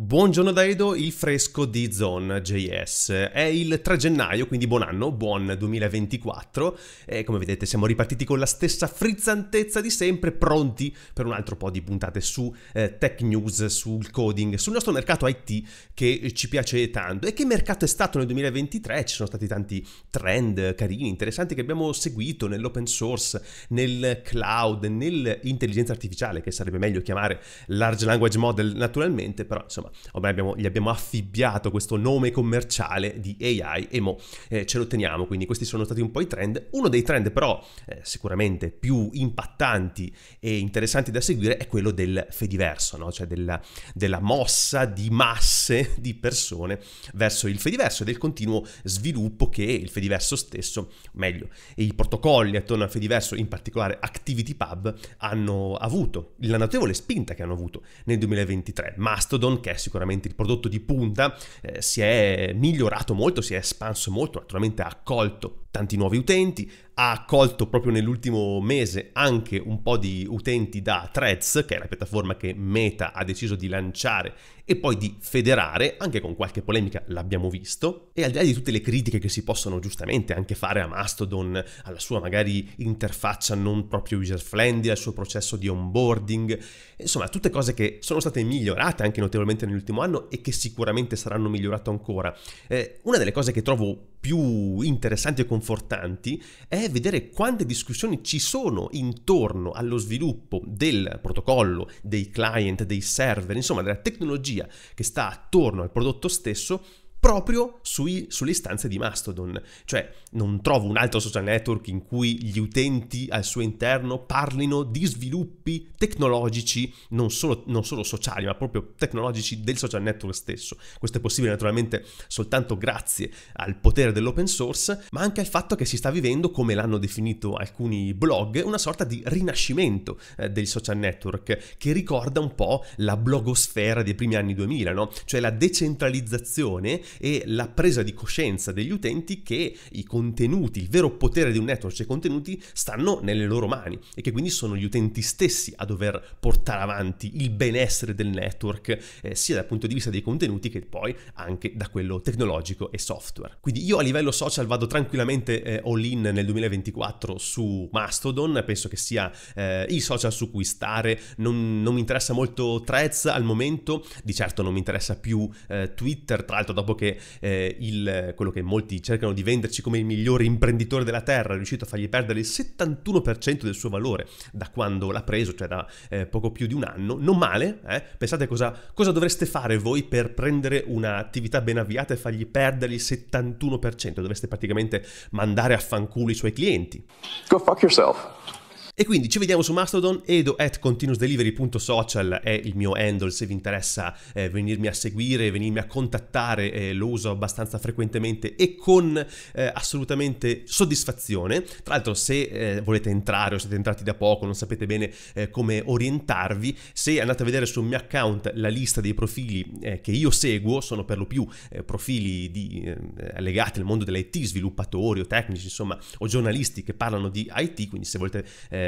Buongiorno da Edo, il fresco di Zone.js. È il 3 gennaio, quindi buon anno, buon 2024 e come vedete siamo ripartiti con la stessa frizzantezza di sempre, pronti per un altro po' di puntate su eh, tech news, sul coding, sul nostro mercato IT che ci piace tanto. E che mercato è stato nel 2023? Ci sono stati tanti trend carini, interessanti che abbiamo seguito nell'open source, nel cloud, nell'intelligenza artificiale, che sarebbe meglio chiamare large language model naturalmente, però insomma insomma, ormai abbiamo, gli abbiamo affibbiato questo nome commerciale di AI e mo eh, ce lo teniamo, quindi questi sono stati un po' i trend. Uno dei trend però eh, sicuramente più impattanti e interessanti da seguire è quello del fediverso, no? cioè della, della mossa di masse di persone verso il fediverso e del continuo sviluppo che il fediverso stesso, meglio, e i protocolli attorno al fediverso, in particolare ActivityPub, hanno avuto, la notevole spinta che hanno avuto nel 2023. Mastodon, che è sicuramente il prodotto di punta, eh, si è migliorato molto, si è espanso molto, naturalmente ha accolto tanti nuovi utenti, ha accolto proprio nell'ultimo mese anche un po' di utenti da Threads, che è la piattaforma che Meta ha deciso di lanciare e poi di federare, anche con qualche polemica l'abbiamo visto, e al di là di tutte le critiche che si possono giustamente anche fare a Mastodon, alla sua magari interfaccia non proprio user friendly, al suo processo di onboarding, insomma tutte cose che sono state migliorate anche notevolmente nell'ultimo anno e che sicuramente saranno migliorate ancora. Eh, una delle cose che trovo più interessanti e confortanti è vedere quante discussioni ci sono intorno allo sviluppo del protocollo, dei client, dei server, insomma della tecnologia che sta attorno al prodotto stesso proprio sui, sulle istanze di Mastodon. Cioè, non trovo un altro social network in cui gli utenti al suo interno parlino di sviluppi tecnologici, non solo, non solo sociali, ma proprio tecnologici del social network stesso. Questo è possibile naturalmente soltanto grazie al potere dell'open source, ma anche al fatto che si sta vivendo, come l'hanno definito alcuni blog, una sorta di rinascimento eh, dei social network, che ricorda un po' la blogosfera dei primi anni 2000, no? Cioè la decentralizzazione e la presa di coscienza degli utenti che i contenuti, il vero potere di un network, cioè i contenuti, stanno nelle loro mani e che quindi sono gli utenti stessi a dover portare avanti il benessere del network, eh, sia dal punto di vista dei contenuti che poi anche da quello tecnologico e software. Quindi io a livello social vado tranquillamente eh, all in nel 2024 su Mastodon, penso che sia eh, il social su cui stare, non, non, mi interessa molto Threads al momento, di certo non mi interessa più eh, Twitter, tra l'altro dopo che, eh, il, quello che molti cercano di venderci come il migliore imprenditore della Terra, è riuscito a fargli perdere il 71% del suo valore da quando l'ha preso, cioè da eh, poco più di un anno. Non male, eh? pensate cosa, cosa dovreste fare voi per prendere un'attività ben avviata e fargli perdere il 71%, dovreste praticamente mandare a fanculo i suoi clienti. Go fuck yourself. E quindi ci vediamo su Mastodon, edo at continuousdelivery.social è il mio handle se vi interessa eh, venirmi a seguire, venirmi a contattare, eh, lo uso abbastanza frequentemente e con eh, assolutamente soddisfazione. Tra l'altro se eh, volete entrare o siete entrati da poco, non sapete bene eh, come orientarvi, se andate a vedere sul mio account la lista dei profili eh, che io seguo, sono per lo più profili di, legati al mondo dell'IT, sviluppatori o tecnici, insomma, o giornalisti che parlano di IT, quindi se volete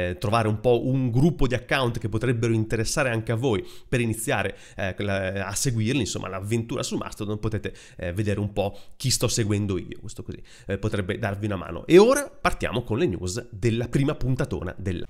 eh, trovare un po' un gruppo di account che potrebbero interessare anche a voi per iniziare eh, eh a seguirli, insomma l'avventura su Mastodon potete eh, vedere un po' chi sto seguendo io, questo così eh, potrebbe darvi una mano. E ora partiamo con le news della prima puntatona della...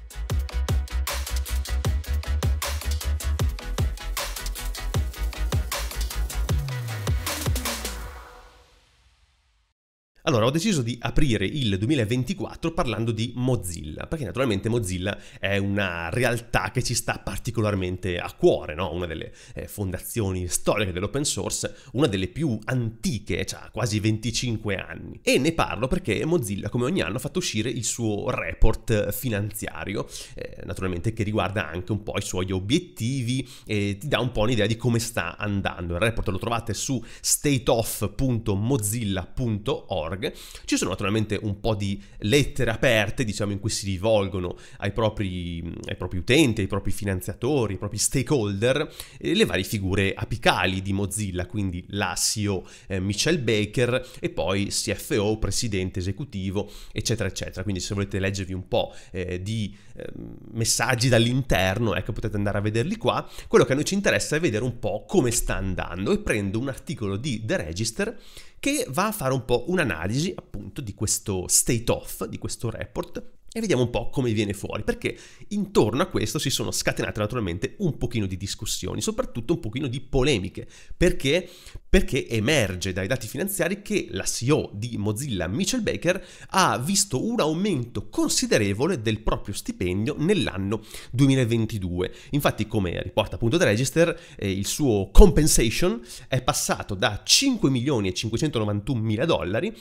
Allora, ho deciso di aprire il 2024 parlando di Mozilla, perché naturalmente Mozilla è una realtà che ci sta particolarmente a cuore, no? una delle eh, fondazioni storiche dell'open source, una delle più antiche, cioè quasi 25 anni. E ne parlo perché Mozilla, come ogni anno, ha fatto uscire il suo report finanziario, eh, naturalmente che riguarda anche un po' i suoi obiettivi e ti dà un po' un'idea di come sta andando. Il report lo trovate su stateoff.mozilla.org org. Ci sono naturalmente un po' di lettere aperte, diciamo, in cui si rivolgono ai propri, ai propri utenti, ai propri finanziatori, ai propri stakeholder, eh, le varie figure apicali di Mozilla, quindi la CEO eh, Michelle Baker e poi CFO, presidente esecutivo, eccetera, eccetera. Quindi se volete leggervi un po' eh, di eh, messaggi dall'interno, ecco, potete andare a vederli qua. Quello che a noi ci interessa è vedere un po' come sta andando e prendo un articolo di The Register che va a fare un po' un'analisi appunto di questo state of, di questo report, e vediamo un po' come viene fuori, perché intorno a questo si sono scatenate naturalmente un pochino di discussioni, soprattutto un pochino di polemiche. Perché? perché emerge dai dati finanziari che la CEO di Mozilla, Michel Baker, ha visto un aumento considerevole del proprio stipendio nell'anno 2022. Infatti, come riporta appunto The Register, eh, il suo compensation è passato da 5 milioni e 591 mila dollari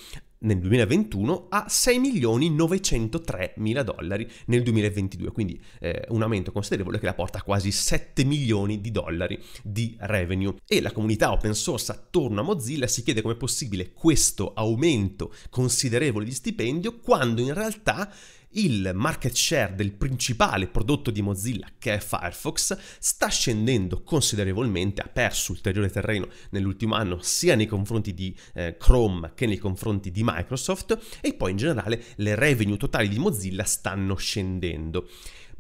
nel 2021 a 6 milioni 903 mila dollari nel 2022, quindi eh, un aumento considerevole che la porta a quasi 7 milioni di dollari di revenue. E la comunità open source ha attorno a Mozilla si chiede come è possibile questo aumento considerevole di stipendio quando in realtà il market share del principale prodotto di Mozilla, che è Firefox, sta scendendo considerevolmente, ha perso ulteriore terreno nell'ultimo anno sia nei confronti di eh, Chrome che nei confronti di Microsoft e poi in generale le revenue totali di Mozilla stanno scendendo.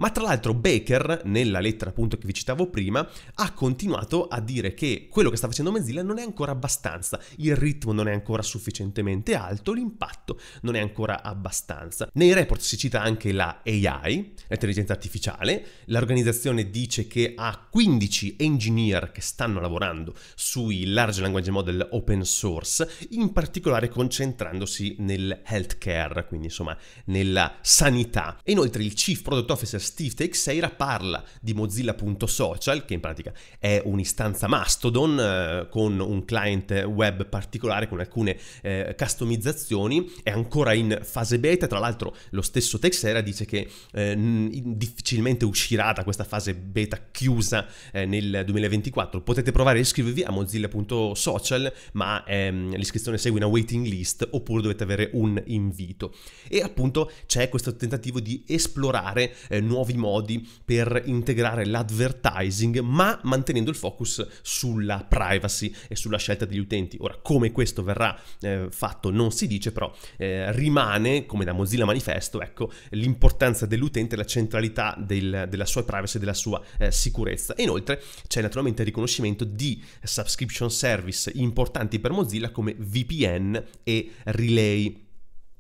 Ma tra l'altro Baker, nella lettera appunto che vi citavo prima, ha continuato a dire che quello che sta facendo Mozilla non è ancora abbastanza, il ritmo non è ancora sufficientemente alto, l'impatto non è ancora abbastanza. Nei report si cita anche la AI, l'intelligenza artificiale, l'organizzazione dice che ha 15 engineer che stanno lavorando sui large language model open source, in particolare concentrandosi nel healthcare, quindi insomma nella sanità. E inoltre il chief product officer Steve Teixeira parla di Mozilla.social, che in pratica è un'istanza Mastodon eh, con un client web particolare, con alcune eh, customizzazioni, è ancora in fase beta, tra l'altro lo stesso Teixeira dice che eh, difficilmente uscirà da questa fase beta chiusa eh, nel 2024. Potete provare a iscrivervi a Mozilla.social, ma ehm, l'iscrizione segue una waiting list oppure dovete avere un invito. E appunto c'è questo tentativo di esplorare eh, nuove nuovi modi per integrare l'advertising, ma mantenendo il focus sulla privacy e sulla scelta degli utenti. Ora, come questo verrà eh, fatto non si dice, però eh, rimane, come da Mozilla Manifesto, ecco, l'importanza dell'utente, la centralità del, della sua privacy, della sua eh, sicurezza. E inoltre c'è naturalmente il riconoscimento di subscription service importanti per Mozilla come VPN e Relay.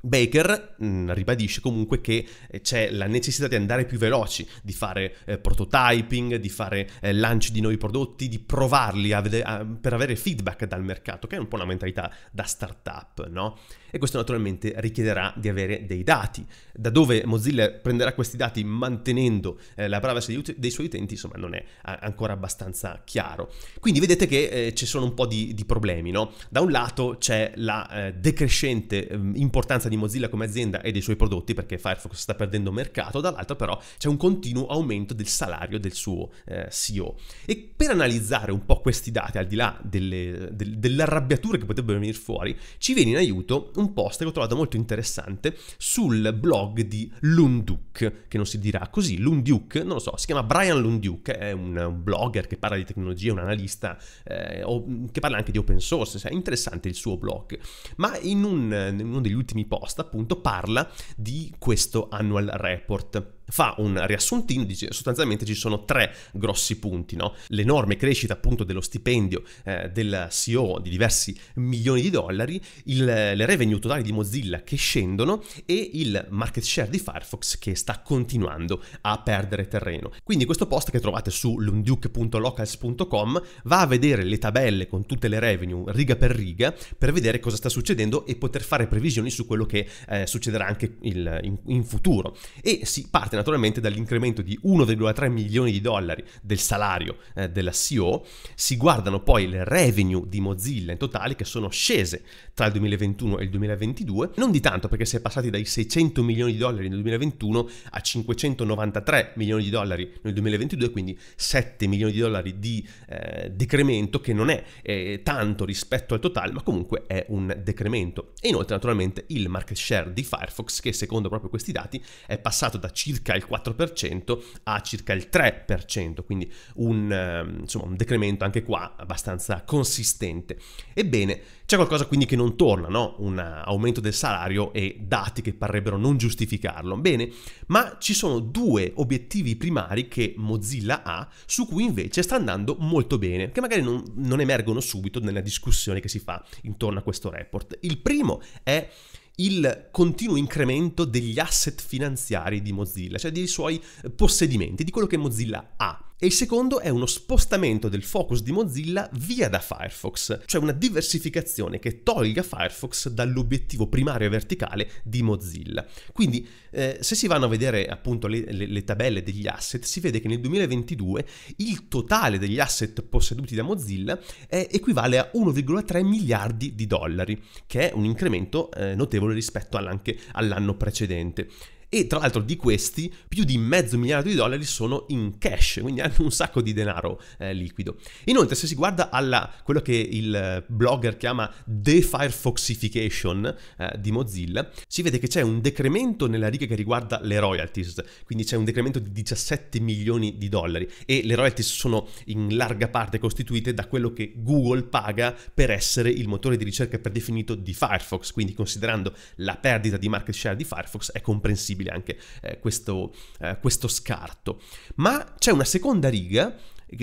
Baker mh, mm, ribadisce comunque che eh, c'è la necessità di andare più veloci, di fare eh, prototyping, di fare eh, lanci di nuovi prodotti, di provarli a vede- a, per avere feedback dal mercato, che è un po' una mentalità da startup, no? e questo naturalmente richiederà di avere dei dati. Da dove Mozilla prenderà questi dati mantenendo eh, la privacy dei suoi utenti, insomma, non è ancora abbastanza chiaro. Quindi vedete che eh, ci sono un po' di, di, problemi, no? Da un lato c'è la eh, decrescente ehm, importanza di Mozilla come azienda e dei suoi prodotti, perché Firefox sta perdendo mercato, dall'altro però c'è un continuo aumento del salario del suo eh, CEO. E per analizzare un po' questi dati, al di là delle, del, dell'arrabbiatura che potrebbero venire fuori, ci viene in aiuto un post che ho trovato molto interessante sul blog di Lunduc, che non si dirà così, Lunduc, non lo so, si chiama Brian Lunduc, è un, un blogger che parla di tecnologia, un analista, eh, o, mm, che parla anche di open source, cioè, è interessante il suo blog, ma in, un, in uno degli ultimi post appunto parla di questo annual report fa un riassuntino, dice sostanzialmente ci sono tre grossi punti, no? l'enorme crescita appunto dello stipendio eh, del CEO di diversi milioni di dollari, il, le revenue totali di Mozilla che scendono e il market share di Firefox che sta continuando a perdere terreno. Quindi questo post che trovate su lunduke.locals.com va a vedere le tabelle con tutte le revenue riga per riga per vedere cosa sta succedendo e poter fare previsioni su quello che eh, succederà anche il, in, in, futuro. E si parte naturalmente dall'incremento di 1,3 milioni di dollari del salario eh, della CEO, si guardano poi le revenue di Mozilla in totale che sono scese tra il 2021 e il 2022, non di tanto perché si è passati dai 600 milioni di dollari nel 2021 a 593 milioni di dollari nel 2022, quindi 7 milioni di dollari di eh, decremento che non è eh, tanto rispetto al totale, ma comunque è un decremento. E inoltre naturalmente il market share di Firefox che secondo proprio questi dati è passato da circa il 4% a circa il 3%, quindi un, ehm, insomma, un decremento anche qua abbastanza consistente. Ebbene, c'è qualcosa quindi che non non tornano, un aumento del salario e dati che parrebbero non giustificarlo. Bene, ma ci sono due obiettivi primari che Mozilla ha, su cui invece sta andando molto bene, che magari non, non emergono subito nella discussione che si fa intorno a questo report. Il primo è il continuo incremento degli asset finanziari di Mozilla, cioè dei suoi possedimenti, di quello che Mozilla ha e il secondo è uno spostamento del focus di Mozilla via da Firefox, cioè una diversificazione che tolga Firefox dall'obiettivo primario e verticale di Mozilla. Quindi eh, se si vanno a vedere appunto le, le, le, tabelle degli asset, si vede che nel 2022 il totale degli asset posseduti da Mozilla è, equivale a 1,3 miliardi di dollari, che è un incremento eh, notevole rispetto anche all'anno precedente e tra l'altro di questi più di mezzo miliardo di dollari sono in cash, quindi hanno un sacco di denaro eh, liquido. Inoltre se si guarda alla quello che il eh, blogger chiama defirefoxification eh, di Mozilla, si vede che c'è un decremento nella riga che riguarda le royalties, quindi c'è un decremento di 17 milioni di dollari e le royalties sono in larga parte costituite da quello che Google paga per essere il motore di ricerca predefinito di Firefox, quindi considerando la perdita di market share di Firefox è comprensibile possibile anche eh, questo, eh, questo scarto. Ma c'è una seconda riga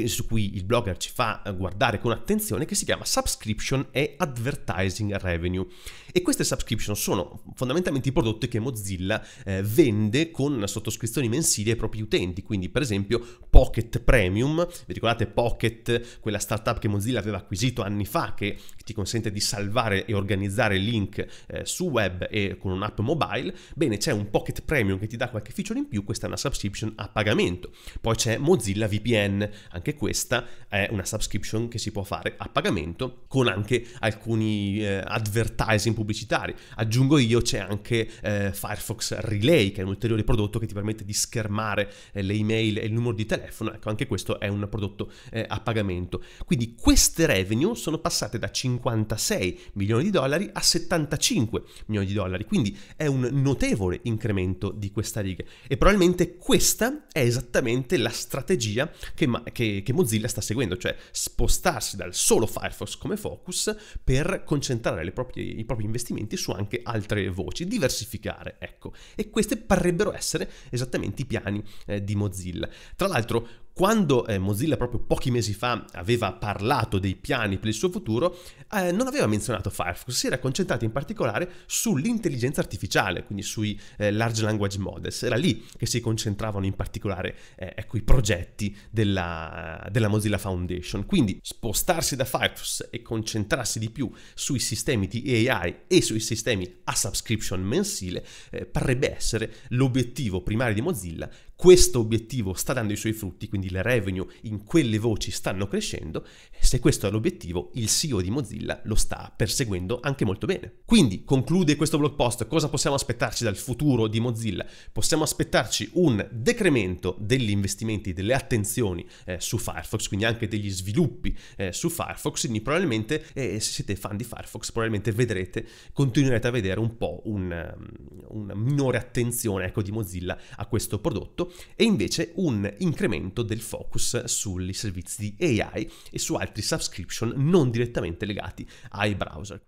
su cui il blogger ci fa guardare con attenzione, che si chiama Subscription e Advertising Revenue. E queste subscription sono fondamentalmente i prodotti che Mozilla eh, vende con sottoscrizioni mensili ai propri utenti, quindi per esempio Pocket Premium. Vi ricordate Pocket, quella startup che Mozilla aveva acquisito anni fa che ti consente di salvare e organizzare link eh, su web e con un'app mobile? Bene, c'è un Pocket Premium che ti dà qualche feature in più, questa è una subscription a pagamento. Poi c'è Mozilla VPN, anche questa è una subscription che si può fare a pagamento con anche alcuni eh, advertising pubblicitari. Aggiungo io c'è anche eh, Firefox Relay che è un ulteriore prodotto che ti permette di schermare eh, le email e il numero di telefono telefono. Ecco, anche questo è un prodotto eh, a pagamento. Quindi queste revenue sono passate da 56 milioni di dollari a 75 milioni di dollari, quindi è un notevole incremento di questa riga e probabilmente questa è esattamente la strategia che, che, che Mozilla sta seguendo, cioè spostarsi dal solo Firefox come focus per concentrare proprie, i propri investimenti su anche altre voci, diversificare, ecco. E questi parrebbero essere esattamente i piani eh, di Mozilla. Tra l'altro indietro, quando eh, Mozilla proprio pochi mesi fa aveva parlato dei piani per il suo futuro, eh, non aveva menzionato Firefox, si era concentrato in particolare sull'intelligenza artificiale, quindi sui eh, large language models. Era lì che si concentravano in particolare eh, ecco, i progetti della, della, Mozilla Foundation. Quindi spostarsi da Firefox e concentrarsi di più sui sistemi di AI e sui sistemi a subscription mensile eh, parrebbe essere l'obiettivo primario di Mozilla questo obiettivo sta dando i suoi frutti, quindi le revenue in quelle voci stanno crescendo, se questo è l'obiettivo, il CEO di Mozilla lo sta perseguendo anche molto bene. Quindi conclude questo blog post, cosa possiamo aspettarci dal futuro di Mozilla? Possiamo aspettarci un decremento degli investimenti, delle attenzioni eh, su Firefox, quindi anche degli sviluppi eh, su Firefox, quindi probabilmente eh, se siete fan di Firefox probabilmente vedrete, continuerete a vedere un po' un, ehm, una minore attenzione ecco, di Mozilla a questo prodotto e invece un incremento del focus sui servizi di AI e su altri subscription non direttamente legati ai browser.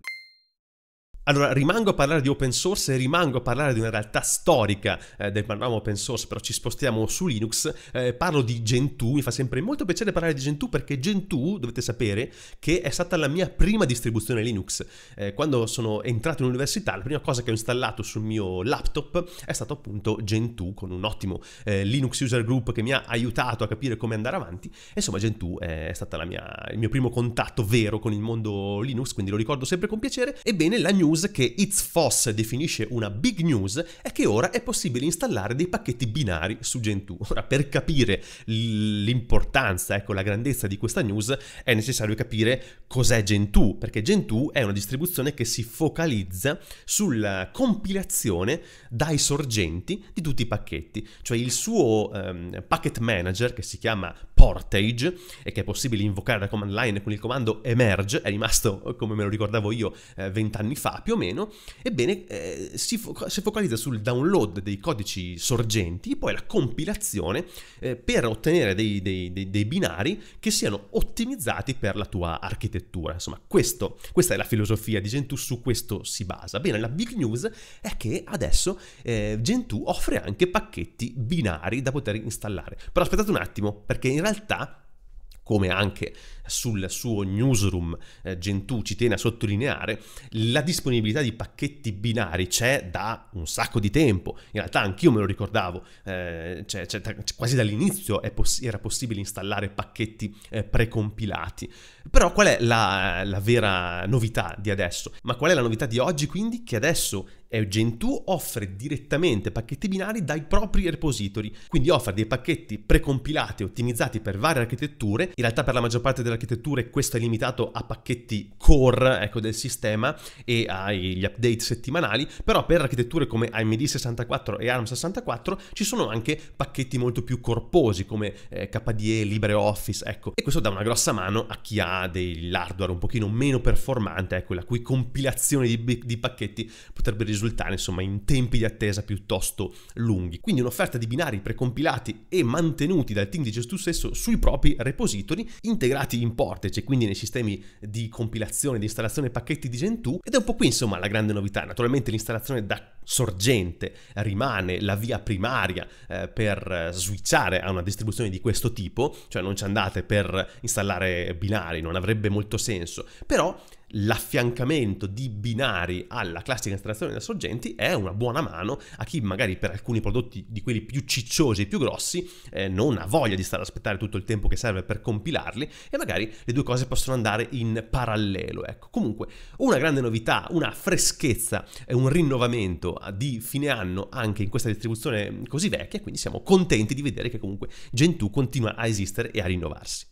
Allora, rimango a parlare di open source e rimango a parlare di una realtà storica eh, del panorama open source, però ci spostiamo su Linux. Eh, parlo di Gentoo, mi fa sempre molto piacere parlare di Gentoo perché Gentoo, dovete sapere, che è stata la mia prima distribuzione Linux. Eh, quando sono entrato in università, la prima cosa che ho installato sul mio laptop è stato appunto Gentoo, con un ottimo eh, Linux User Group che mi ha aiutato a capire come andare avanti. insomma, Gentoo è stato il mio primo contatto vero con il mondo Linux, quindi lo ricordo sempre con piacere. Ebbene, la news news che ItzFoss definisce una big news è che ora è possibile installare dei pacchetti binari su Gentoo. Ora, per capire l'importanza, ecco, la grandezza di questa news, è necessario capire cos'è Gentoo, perché Gentoo è una distribuzione che si focalizza sulla compilazione dai sorgenti di tutti i pacchetti, cioè il suo ehm, packet manager che si chiama Portage e che è possibile invocare da command line con il comando emerge, è rimasto, come me lo ricordavo io, eh, vent'anni eh, fa, fa più o meno, ebbene eh, si, fo- si, focalizza sul download dei codici sorgenti, e poi la compilazione eh, per ottenere dei, dei, dei, dei, binari che siano ottimizzati per la tua architettura. Insomma, questo, questa è la filosofia di Gentoo, su questo si basa. Bene, la big news è che adesso eh, Gentoo offre anche pacchetti binari da poter installare. Però aspettate un attimo, perché in realtà come anche sul suo newsroom eh, ci tiene a sottolineare, la disponibilità di pacchetti binari c'è da un sacco di tempo. In realtà anch'io me lo ricordavo, eh, c'è, cioè, c'è, cioè, cioè, quasi dall'inizio poss- era possibile installare pacchetti eh, precompilati. Però qual è la, la vera novità di adesso? Ma qual è la novità di oggi quindi? Che adesso Gentoo offre direttamente pacchetti binari dai propri repository, quindi offre dei pacchetti precompilati ottimizzati per varie architetture, in realtà per la maggior parte delle dell'architettura e questo è limitato a pacchetti core ecco, del sistema e agli update settimanali, però per architetture come AMD 64 e ARM 64 ci sono anche pacchetti molto più corposi come eh, KDE, LibreOffice, ecco, e questo dà una grossa mano a chi ha dell'hardware un pochino meno performante, ecco, la cui compilazione di, di pacchetti potrebbe risultare insomma in tempi di attesa piuttosto lunghi. Quindi un'offerta di binari precompilati e mantenuti dal team di Gestus stesso sui propri repository, integrati casi in e quindi nei sistemi di compilazione, di installazione pacchetti di Gentoo ed è un po' qui insomma la grande novità, naturalmente l'installazione da sorgente rimane la via primaria eh, per eh, switchare a una distribuzione di questo tipo, cioè non ci andate per installare binari, non avrebbe molto senso, però l'affiancamento di binari alla classica installazione da sorgenti è una buona mano a chi magari per alcuni prodotti di quelli più cicciosi e più grossi eh, non ha voglia di stare ad aspettare tutto il tempo che serve per compilarli e magari le due cose possono andare in parallelo. Ecco, comunque una grande novità, una freschezza e un rinnovamento di fine anno anche in questa distribuzione così vecchia, quindi siamo contenti di vedere che comunque Gentoo continua a esistere e a rinnovarsi.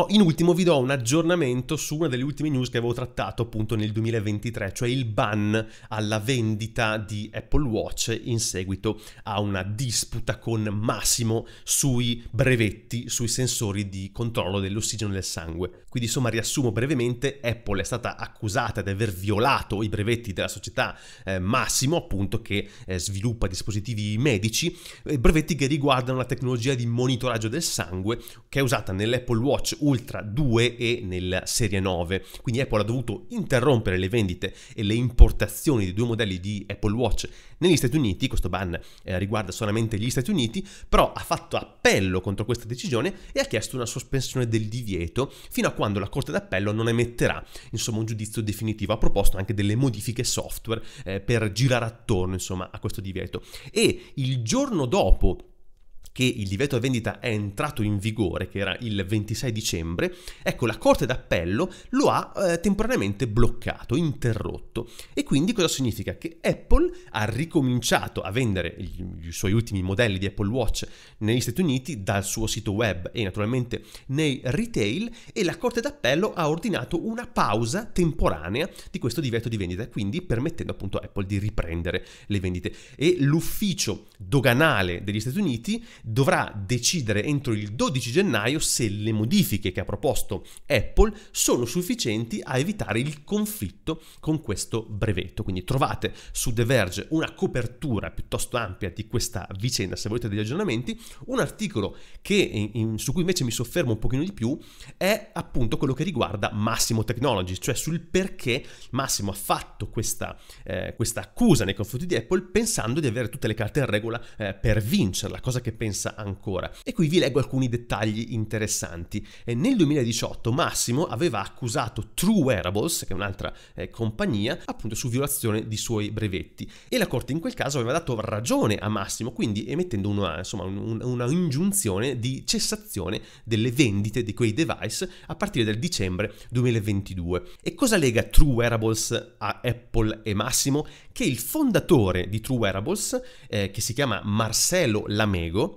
Oh, in ultimo vi do un aggiornamento su una delle ultime news che avevo trattato appunto nel 2023, cioè il ban alla vendita di Apple Watch in seguito a una disputa con Massimo sui brevetti, sui sensori di controllo dell'ossigeno nel sangue. Quindi insomma riassumo brevemente, Apple è stata accusata di aver violato i brevetti della società eh, Massimo, appunto che eh, sviluppa dispositivi medici, eh, brevetti che riguardano la tecnologia di monitoraggio del sangue che è usata nell'Apple Watch Ultra 2 e nella serie 9. Quindi Apple ha dovuto interrompere le vendite e le importazioni di due modelli di Apple Watch negli Stati Uniti, questo ban eh, riguarda solamente gli Stati Uniti, però ha fatto appello contro questa decisione e ha chiesto una sospensione del divieto fino a quando la Corte d'Appello non emetterà insomma, un giudizio definitivo. Ha proposto anche delle modifiche software eh, per girare attorno insomma, a questo divieto. E il giorno dopo che il divieto di vendita è entrato in vigore, che era il 26 dicembre, ecco la Corte d'Appello lo ha eh, temporaneamente bloccato, interrotto. E quindi cosa significa? Che Apple ha ricominciato a vendere i suoi ultimi modelli di Apple Watch negli Stati Uniti dal suo sito web e naturalmente nei retail e la Corte d'Appello ha ordinato una pausa temporanea di questo divieto di vendita, quindi permettendo appunto a Apple di riprendere le vendite. E l'ufficio doganale degli Stati Uniti dovrà decidere entro il 12 gennaio se le modifiche che ha proposto Apple sono sufficienti a evitare il conflitto con questo brevetto. Quindi trovate su The Verge una copertura piuttosto ampia di questa vicenda se volete degli aggiornamenti. Un articolo che, in, in, su cui invece mi soffermo un pochino di più è appunto quello che riguarda Massimo Technologies, cioè sul perché Massimo ha fatto questa, eh, questa accusa nei confronti di Apple pensando di avere tutte le carte in regola eh, per vincerla, cosa che pensa pensa ancora. E qui vi leggo alcuni dettagli interessanti. Eh, nel 2018 Massimo aveva accusato True Wearables, che è un'altra eh, compagnia, appunto su violazione di suoi brevetti e la Corte in quel caso aveva dato ragione a Massimo, quindi emettendo una, insomma, un, una ingiunzione di cessazione delle vendite di quei device a partire dal dicembre 2022. E cosa lega True Wearables a Apple e Massimo? Che il fondatore di True Wearables, eh, che si chiama Marcelo Lamego,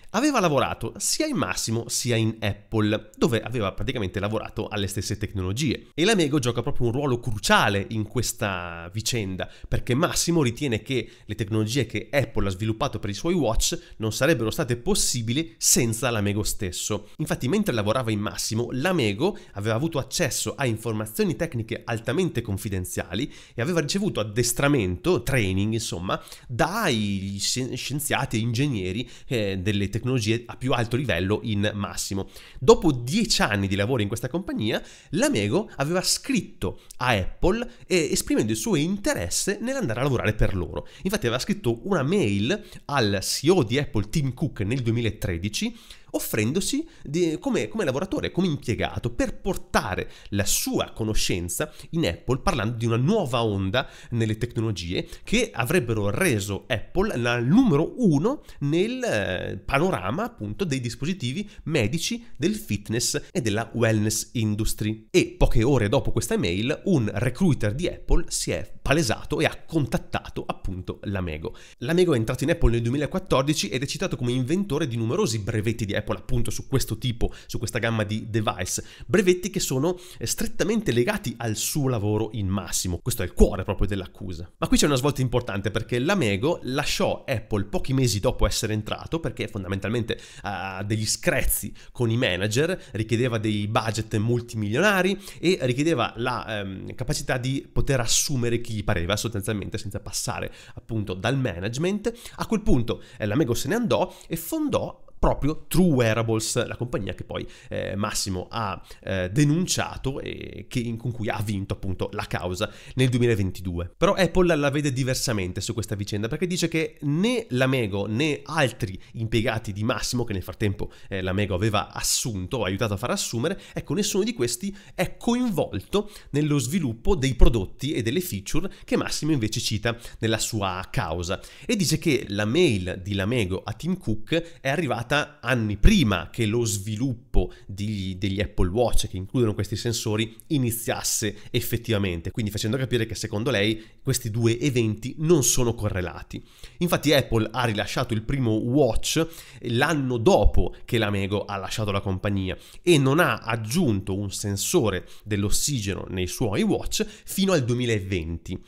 aveva lavorato sia in Massimo sia in Apple, dove aveva praticamente lavorato alle stesse tecnologie. E l'Amego gioca proprio un ruolo cruciale in questa vicenda, perché Massimo ritiene che le tecnologie che Apple ha sviluppato per i suoi watch non sarebbero state possibili senza l'Amego stesso. Infatti, mentre lavorava in Massimo, l'Amego aveva avuto accesso a informazioni tecniche altamente confidenziali e aveva ricevuto addestramento, training, insomma, dai scienziati e ingegneri eh, delle tecnologie tecnologie a più alto livello in massimo. Dopo dieci anni di lavoro in questa compagnia, l'Amego aveva scritto a Apple eh, esprimendo il suo interesse nell'andare a lavorare per loro. Infatti aveva scritto una mail al CEO di Apple, Tim Cook, nel 2013 offrendosi di, come, come lavoratore, come impiegato, per portare la sua conoscenza in Apple, parlando di una nuova onda nelle tecnologie che avrebbero reso Apple la numero uno nel eh, panorama appunto dei dispositivi medici, del fitness e della wellness industry. E poche ore dopo questa email, un recruiter di Apple si è palesato e ha contattato appunto l'Amego. L'Amego è entrato in Apple nel 2014 ed è citato come inventore di numerosi brevetti di Apple appunto su questo tipo, su questa gamma di device, brevetti che sono eh, strettamente legati al suo lavoro in massimo. Questo è il cuore proprio dell'accusa. Ma qui c'è una svolta importante perché l'Amego lasciò Apple pochi mesi dopo essere entrato perché fondamentalmente ha degli screzzi con i manager, richiedeva dei budget multimilionari e richiedeva la ehm, capacità di poter assumere chi che gli pareva sostanzialmente senza passare appunto dal management. A quel punto eh, l'amico se ne andò e fondò proprio True Wearables, la compagnia che poi eh, Massimo ha eh, denunciato e che, con cui ha vinto appunto la causa nel 2022. Però Apple la vede diversamente su questa vicenda perché dice che né l'Amego né altri impiegati di Massimo, che nel frattempo eh, l'Amego aveva assunto o aiutato a far assumere, ecco nessuno di questi è coinvolto nello sviluppo dei prodotti e delle feature che Massimo invece cita nella sua causa e dice che la mail di Lamego a Tim Cook è arrivata fatta anni prima che lo sviluppo di, degli Apple Watch che includono questi sensori iniziasse effettivamente, quindi facendo capire che secondo lei questi due eventi non sono correlati. Infatti Apple ha rilasciato il primo Watch l'anno dopo che l'Amego ha lasciato la compagnia e non ha aggiunto un sensore dell'ossigeno nei suoi Watch fino al 2020.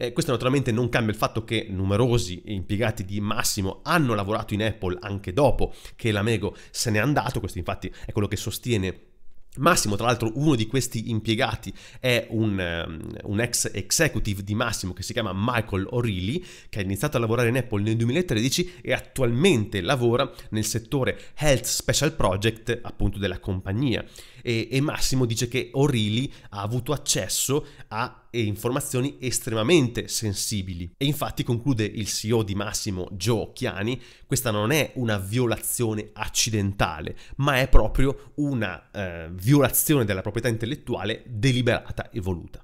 Eh, questo naturalmente non cambia il fatto che numerosi impiegati di Massimo hanno lavorato in Apple anche dopo che l'Amego se n'è andato, questo infatti è quello che sostiene Massimo, tra l'altro uno di questi impiegati è un, ehm, un, ex executive di Massimo che si chiama Michael O'Reilly, che ha iniziato a lavorare in Apple nel 2013 e attualmente lavora nel settore Health Special Project appunto della compagnia e, e Massimo dice che O'Reilly ha avuto accesso a e eh, informazioni estremamente sensibili. E infatti conclude il CEO di Massimo, Joe Chiani, questa non è una violazione accidentale, ma è proprio una eh, violazione della proprietà intellettuale deliberata e voluta.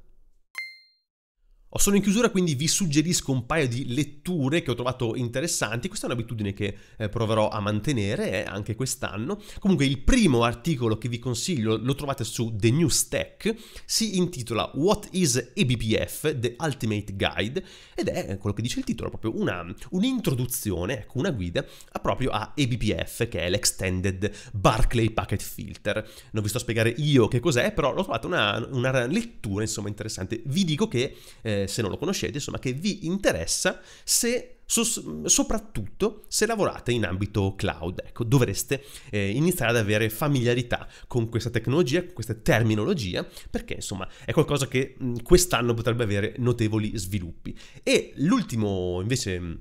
Sono in chiusura quindi vi suggerisco un paio di letture che ho trovato interessanti, questa è un'abitudine che eh, proverò a mantenere eh, anche quest'anno. Comunque il primo articolo che vi consiglio lo trovate su The New Stack, si intitola What is eBPF? The Ultimate Guide ed è eh, quello che dice il titolo, proprio una, un'introduzione, ecco una guida a proprio a eBPF che è l'Extended Barclay Packet Filter. Non vi sto a spiegare io che cos'è, però l'ho trovata una, una lettura insomma interessante. Vi dico che... Eh, se non lo conoscete, insomma, che vi interessa se soprattutto se lavorate in ambito cloud. Ecco, dovreste eh, iniziare ad avere familiarità con questa tecnologia, con questa terminologia, perché insomma è qualcosa che mh, mm, quest'anno potrebbe avere notevoli sviluppi. E l'ultimo invece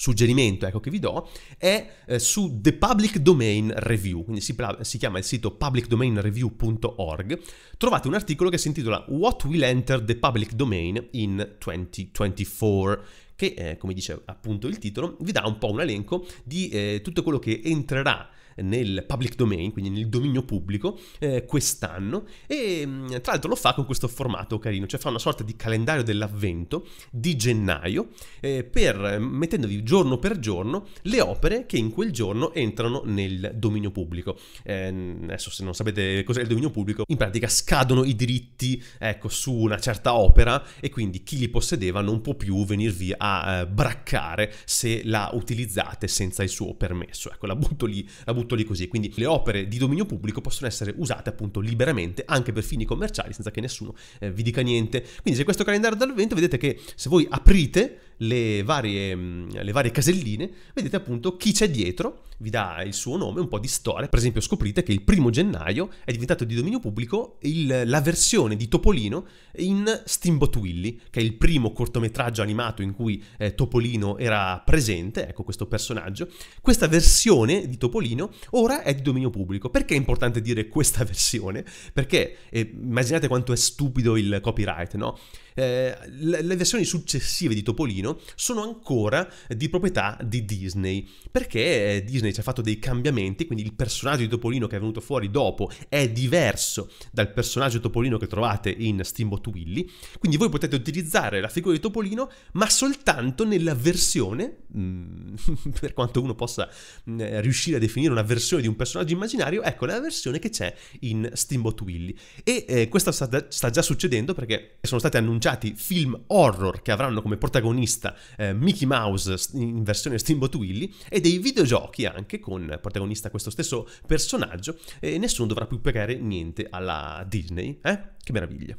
suggerimento ecco, che vi do è eh, su The Public Domain Review, quindi si, si chiama il sito publicdomainreview.org, trovate un articolo che si intitola What Will Enter the Public Domain in 2024, che eh, come dice appunto il titolo vi dà un po' un elenco di eh, tutto quello che entrerà nel public domain, quindi nel dominio pubblico, eh, quest'anno e mm, tra l'altro lo fa con questo formato carino, cioè fa una sorta di calendario dell'avvento di gennaio eh, per, mettendovi giorno per giorno le opere che in quel giorno entrano nel dominio pubblico. Eh, adesso se non sapete cos'è il dominio pubblico, in pratica scadono i diritti ecco, su una certa opera e quindi chi li possedeva non può più venirvi a eh, braccare se la utilizzate senza il suo permesso. Ecco, la butto lì, la butto butto lì così. Quindi le opere di dominio pubblico possono essere usate appunto liberamente anche per fini commerciali senza che nessuno eh, vi dica niente. Quindi se questo calendario dall'avvento vedete che se voi aprite le varie, mm, le varie caselline, vedete appunto chi c'è dietro, vi dà il suo nome, un po' di storia. Per esempio scoprite che il primo gennaio è diventato di dominio pubblico il, la versione di Topolino in Steamboat Willy, che è il primo cortometraggio animato in cui eh, Topolino era presente, ecco questo personaggio. Questa versione di Topolino ora è di dominio pubblico. Perché è importante dire questa versione? Perché eh, immaginate quanto è stupido il copyright, no? eh, le, versioni successive di Topolino sono ancora di proprietà di Disney, perché eh, Disney ci ha fatto dei cambiamenti, quindi il personaggio di Topolino che è venuto fuori dopo è diverso dal personaggio di Topolino che trovate in Steamboat Willy, quindi voi potete utilizzare la figura di Topolino, ma soltanto nella versione, mh, mm, per quanto uno possa mh, mm, riuscire a definire una versione di un personaggio immaginario, ecco la versione che c'è in Steamboat Willy. E eh, questo sta, sta già succedendo perché sono state annunciate annunciati film horror che avranno come protagonista eh, Mickey Mouse in versione Steamboat Willy e dei videogiochi anche con protagonista questo stesso personaggio e nessuno dovrà più pagare niente alla Disney, eh? Che meraviglia!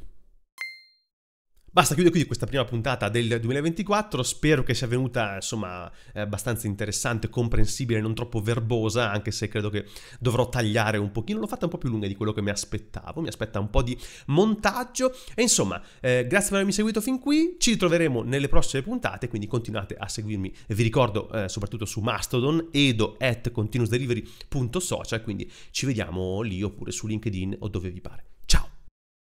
Basta chiudere qui questa prima puntata del 2024, spero che sia venuta insomma eh, abbastanza interessante, comprensibile, non troppo verbosa, anche se credo che dovrò tagliare un pochino, l'ho fatta un po' più lunga di quello che mi aspettavo, mi aspetta un po' di montaggio e insomma eh, grazie per avermi seguito fin qui, ci ritroveremo nelle prossime puntate, quindi continuate a seguirmi, vi ricordo eh, soprattutto su Mastodon, edo at continuousdelivery.social, quindi ci vediamo lì oppure su LinkedIn o dove vi pare.